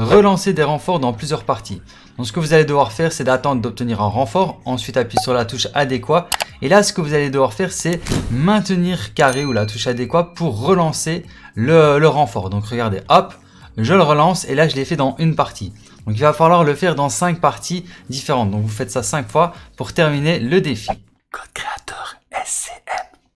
relancer des renforts dans plusieurs parties. Donc ce que vous allez devoir faire, c'est d'attendre d'obtenir un renfort, ensuite appuyer sur la touche adéquate. Et là, ce que vous allez devoir faire, c'est maintenir carré ou la touche adéquate pour relancer le, renfort. Donc regardez, hop, je le relance et là, je l'ai fait dans une partie. Donc il va falloir le faire dans cinq parties différentes. Donc vous faites ça cinq fois pour terminer le défi.